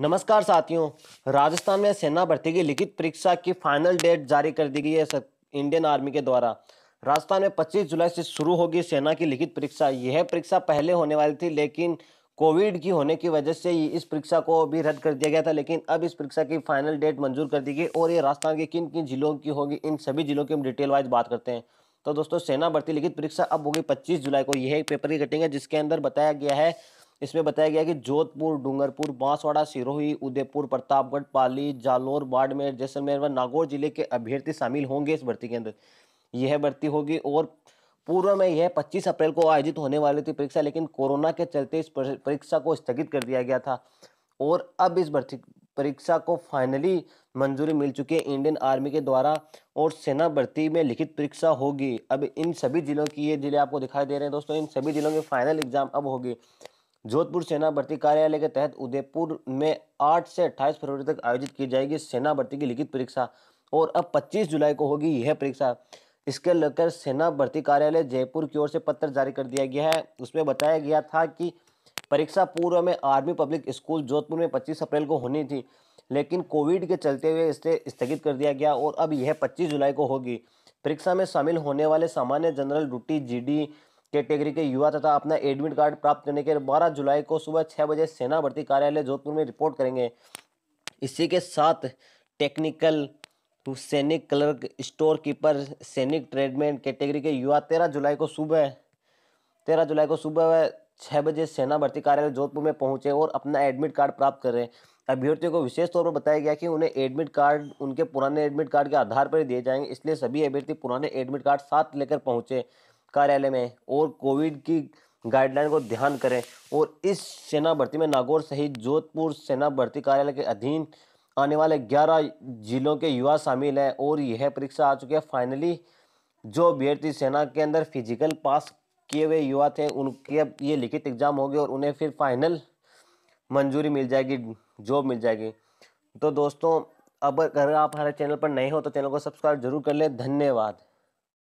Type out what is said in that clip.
नमस्कार साथियों राजस्थान में सेना भर्ती की लिखित परीक्षा की फाइनल डेट जारी कर दी गई है इंडियन आर्मी के द्वारा राजस्थान में 25 जुलाई से शुरू होगी सेना की लिखित परीक्षा यह परीक्षा पहले होने वाली थी लेकिन कोविड की होने की वजह से इस परीक्षा को भी रद्द कर दिया गया था लेकिन अब इस परीक्षा की फाइनल डेट मंजूर कर दी गई और ये राजस्थान के किन किन जिलों की होगी इन सभी जिलों की हम डिटेल वाइज बात करते हैं तो दोस्तों सेना भर्ती लिखित परीक्षा अब होगी 25 जुलाई को यह एक पेपर की कटिंग है जिसके अंदर बताया गया है इसमें बताया गया कि जोधपुर डूंगरपुर बांसवाड़ा सिरोही उदयपुर प्रतापगढ़ पाली जालोर बाड़मेर जैसलमेर व नागौर जिले के अभ्यर्थी शामिल होंगे इस भर्ती के अंदर यह भर्ती होगी और पूर्व में यह 25 अप्रैल को आयोजित होने वाली थी परीक्षा लेकिन कोरोना के चलते इस परीक्षा को स्थगित कर दिया गया था और अब इस भर्ती परीक्षा को फाइनली मंजूरी मिल चुकी है इंडियन आर्मी के द्वारा और सेना भर्ती में लिखित परीक्षा होगी अब इन सभी जिलों की ये जिले आपको दिखाई दे रहे हैं दोस्तों इन सभी जिलों के फाइनल एग्जाम अब होगी जोधपुर सेना भर्ती कार्यालय के तहत उदयपुर में 8 से 28 फरवरी तक आयोजित की जाएगी सेना भर्ती की लिखित परीक्षा और अब 25 जुलाई को होगी यह परीक्षा इसके लेकर सेना भर्ती कार्यालय जयपुर की ओर से पत्र जारी कर दिया गया है उसमें बताया गया था कि परीक्षा पूर्व में आर्मी पब्लिक स्कूल जोधपुर में 25 अप्रैल को होनी थी लेकिन कोविड के चलते हुए इसे स्थगित कर दिया गया और अब यह 25 जुलाई को होगी परीक्षा में शामिल होने वाले सामान्य जनरल ड्यूटी जीडी कैटेगरी के युवा तथा अपना एडमिट कार्ड प्राप्त करने के बारह जुलाई को सुबह छः बजे सेना भर्ती कार्यालय जोधपुर में रिपोर्ट करेंगे इसी के साथ टेक्निकल सैनिक क्लर्क स्टोर कीपर सैनिक ट्रेडमैन कैटेगरी के युवा तेरह जुलाई को सुबह तेरह जुलाई को सुबह छः बजे सेना भर्ती कार्यालय जोधपुर में पहुंचे और अपना एडमिट कार्ड प्राप्त करें अभ्यर्थियों को विशेष तौर पर बताया गया कि उन्हें एडमिट कार्ड उनके पुराने एडमिट कार्ड के आधार पर दिए जाएंगे इसलिए सभी अभ्यर्थी पुराने एडमिट कार्ड साथ लेकर पहुँचे कार्यालय में और कोविड की गाइडलाइन को ध्यान करें और इस सेना भर्ती में नागौर सहित जोधपुर सेना भर्ती कार्यालय के अधीन आने वाले 11 जिलों के युवा शामिल हैं और यह परीक्षा आ चुकी है फाइनली जो अभ्यर्थी सेना के अंदर फिजिकल पास किए हुए युवा थे उनके अब ये लिखित एग्जाम होगी और उन्हें फिर फाइनल मंजूरी मिल जाएगी जॉब मिल जाएगी तो दोस्तों अब अगर आप हमारे चैनल पर नए हो तो चैनल को सब्सक्राइब जरूर कर लें धन्यवाद